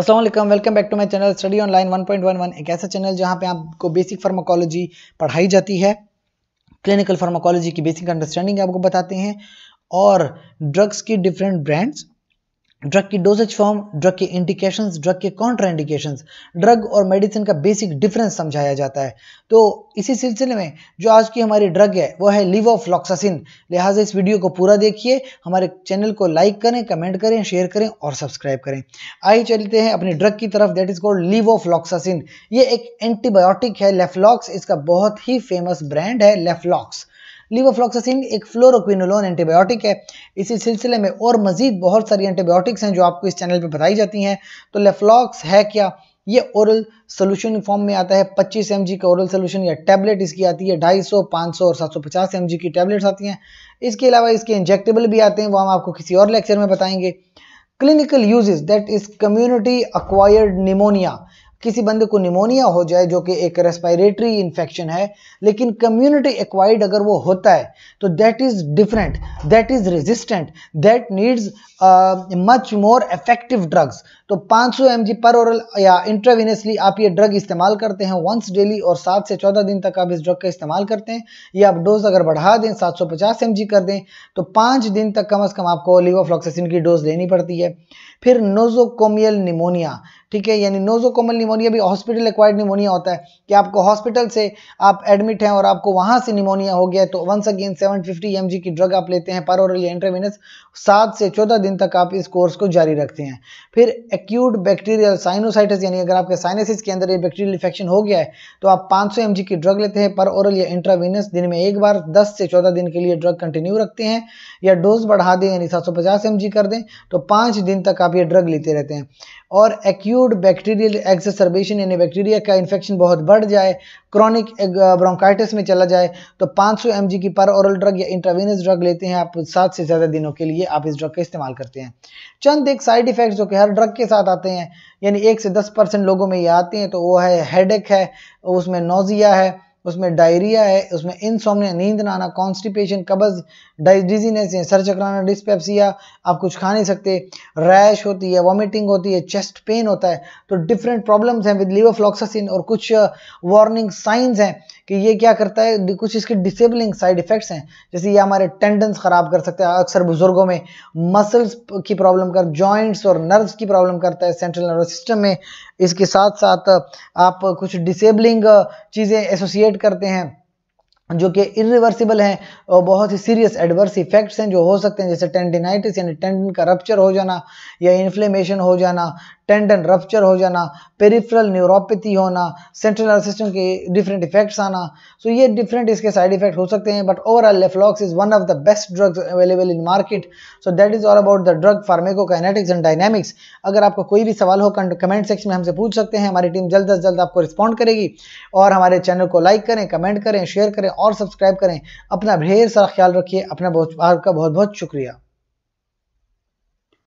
Aslam welcome back to my channel study online 1.11 एक ऐसा channel जहाँ पे आपको बेसिक फार्माकोलॉजी पढ़ाई जाती है क्लिनिकल फार्माकोलॉजी की बेसिक अंडरस्टैंडिंग आपको बताते हैं और ड्रग्स की डिफरेंट ब्रांड्स ड्रग की डोजेज फॉर्म ड्रग के इंडिकेशंस ड्रग के कॉन्ट्रा ड्रग और मेडिसिन का बेसिक डिफरेंस समझाया जाता है तो इसी सिलसिले में जो आज की हमारी ड्रग है वो है लॉक्सासिन लिहाजा इस वीडियो को पूरा देखिए हमारे चैनल को लाइक करें कमेंट करें शेयर करें और सब्सक्राइब करें आइए चलते हैं अपनी ड्रग की तरफ दैट इज कॉल्ड लॉक्सासिन ये एक एंटीबायोटिक है लेफलॉक्स इसका बहुत ही फेमस ब्रांड है लेफलॉक्स लीवोफ्लॉक्सासिन एक फ्लोरोक्विनोलोन एंटीबायोटिक है इसी सिलसिले में और मजीद बहुत सारी एंटीबायोटिक्स हैं जो आपको इस चैनल पर बताई जाती हैं तो लेफ्लॉक्स है क्या ये ओरल सोल्यूशन फॉर्म में आता है 25 एम का ओरल सोल्यूशन या टैबलेट इसकी आती है 250, 500 और 750 एम की टैबलेट्स आती हैं इसके अलावा इसके इंजेक्टेबल भी आते हैं वो हम आपको किसी और लेक्चर में बताएंगे clinical uses that is community acquired pneumonia किसी बंदे को निमोनिया हो जाए जो कि एक रेस्पायरेटरी इन्फेक्शन है लेकिन कम्युनिटी एक्वाइड अगर वो होता है तो that is different that is resistant that needs much more effective drugs तो 500 एम पर ओरल या इंट्रावीनसली आप ये ड्रग इस्तेमाल करते हैं वंस डेली और सात से चौदह दिन तक आप इस ड्रग का इस्तेमाल करते हैं या आप डोज अगर बढ़ा दें सात सौ पचास एम कर दें तो पाँच दिन तक कम अज़ कम आपको लिवोफ्लॉक्सिन की डोज लेनी पड़ती है फिर नोजोकोमियल निमोनिया ठीक है यानी नोजोकोमल निमोनिया भी हॉस्पिटल एक्वायर्ड निमोनिया होता है कि आपको हॉस्पिटल से आप एडमिट हैं और आपको वहाँ से निमोनिया हो गया तो वंस अगेन 750 फिफ्टी की ड्रग आप लेते हैं पर और इंटरवेनस सात से चौदह दिन तक आप इस कोर्स को जारी रखते हैं फिर एक्यूट बैक्टीरियल साइनोसाइटिस यानी अगर आपके साइनसिस के अंदर ये बैक्टीरियल इन्फेक्शन हो गया है तो आप 500 सौ की ड्रग लेते हैं पर ओरल या इंट्राविनस दिन में एक बार 10 से 14 दिन के लिए ड्रग कंटिन्यू रखते हैं या डोज बढ़ा दें यानी 750 सौ कर दें तो पाँच दिन तक आप ये ड्रग लेते रहते हैं और एक्यूट एक्यूट बैक्टीरियल एक्सरबेशन यानी बैक्टीरिया का इन्फेक्शन बहुत बढ़ जाए क्रॉनिक ब्रोंकाइटिस eh, में चला जाए तो 500 सौ की पर ओरल ड्रग या इंट्रावीनस ड्रग लेते हैं आप सात से ज़्यादा दिनों के लिए आप इस ड्रग का इस्तेमाल करते हैं चंद एक साइड इफ़ेक्ट्स जो कि हर ड्रग के साथ आते हैं यानी एक से दस परसेंट लोगों में ये आते हैं तो वो है हेड है उसमें नोज़िया है उसमें डायरिया है उसमें इंसोमनिया नींद ना आना कॉन्स्टिपेशन कब्ज डिजीनेस है सर चकराना डिस्पेप्सिया आप कुछ खा नहीं सकते रैश होती है वॉमिटिंग होती है चेस्ट पेन होता है तो डिफरेंट प्रॉब्लम्स हैं विद लीवर और कुछ वार्निंग uh, साइंस हैं कि ये क्या करता है कुछ इसके डिसेबलिंग साइड इफेक्ट्स हैं जैसे ये हमारे टेंडन्स ख़राब कर सकते हैं अक्सर बुजुर्गों में मसल्स की प्रॉब्लम कर जॉइंट्स और नर्व्स की प्रॉब्लम करता है सेंट्रल नर्वस सिस्टम में इसके साथ साथ आप कुछ डिसेबलिंग चीज़ें एसोसिएट करते हैं जो कि इरिवर्सिबल हैं और बहुत ही सीरियस एडवर्स इफेक्ट्स हैं जो हो सकते हैं जैसे टेंडिनाइटिस यानी टेंडन का रप्चर हो जाना या इन्फ्लेमेशन हो जाना टेंडन रफ्चर हो जाना पेरिफ्रल न्यूरोपैथी होना सेंट्रल नर्वस सिस्टम के डिफरेंट इफेक्ट्स आना सो ये डिफरेंट इसके साइड इफेक्ट हो सकते हैं but overall Leflox is one of the best drugs available in market so that is all about the drug pharmacokinetics and dynamics अगर आपको कोई भी सवाल हो कमेंट सेक्शन में हमसे पूछ सकते हैं हमारी टीम जल्द अज जल्द आपको रिस्पॉन्ड करेगी और हमारे चैनल को लाइक करें कमेंट करें शेयर करें और सब्सक्राइब करें अपना ढेर सारा ख्याल रखिए अपना बहुत आपका बहुत बहुत शुक्रिया